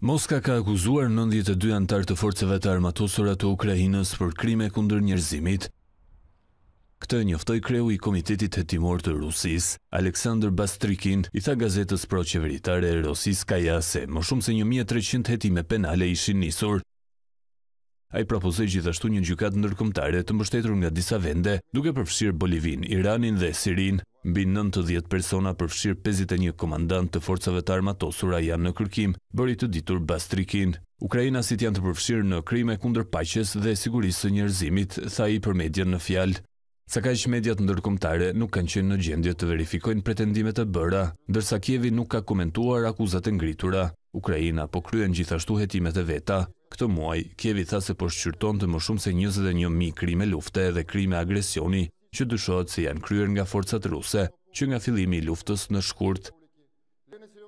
Moska ka akuzuar 92 antar të forceve të armatosura të Ukrajinës për krime kundër njerëzimit. Këtë njoftoj kreu i Komitetit Hetimor të Rusis, Aleksandr Bastrikin, i tha gazetës pro qeveritare e Rosis se më shumë se 1300 hetime penale ishin nisur. A i gjithashtu një gjukat nërkomtare të mështetur nga disa vende, duke përfshirë Bolivin, Iranin dhe Sirin, Mbi 90 persona përfshirë 51 komandant të forcave të armatosura janë në kërkim, bëri të ditur Bastrikin. Ukrajina si janë të përfshirë në krime kunder paches dhe sigurisë së njerëzimit, tha i për median në fjalë. Sa ka ishë mediat ndërkomtare nuk kanë qenë në gjendje të verifikojnë pretendimet e bëra, dërsa Kjevi nuk ka komentuar akuzat e ngritura. Ukrajina po kryen gjithashtu hetimet e veta. Këtë muaj, Kjevi tha se po shqyrton të më shumë se 21.000 krime lufte dhe krime agresioni, që dëshohet se janë kryer nga forcat ruse, që nga fillimi i luftës në shkurt.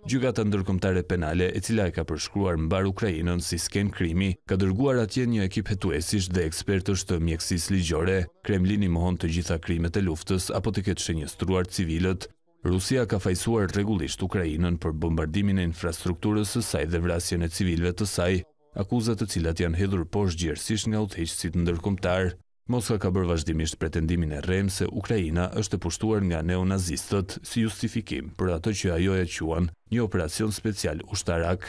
Gjykata ndërkombëtare penale, e cila e ka përshkruar mbar Ukrainën si sken krimi, ka dërguar atje një ekip hetuesish dhe ekspertësh të mjekësisë ligjore. Kremlini mohon të gjitha krimet e luftës apo të ketë shenjestruar civilët. Rusia ka fajsuar rregullisht Ukrainën për bombardimin e infrastrukturës së saj dhe vrasjen e civilëve të saj, akuzat të cilat janë hedhur poshtë gjersisht nga utheqësit ndërkombëtar. Moska ka bërë vazhdimisht pretendimin e rem se Ukrajina është e pushtuar nga neonazistët si justifikim për ato që ajo e quan një operacion special ushtarak.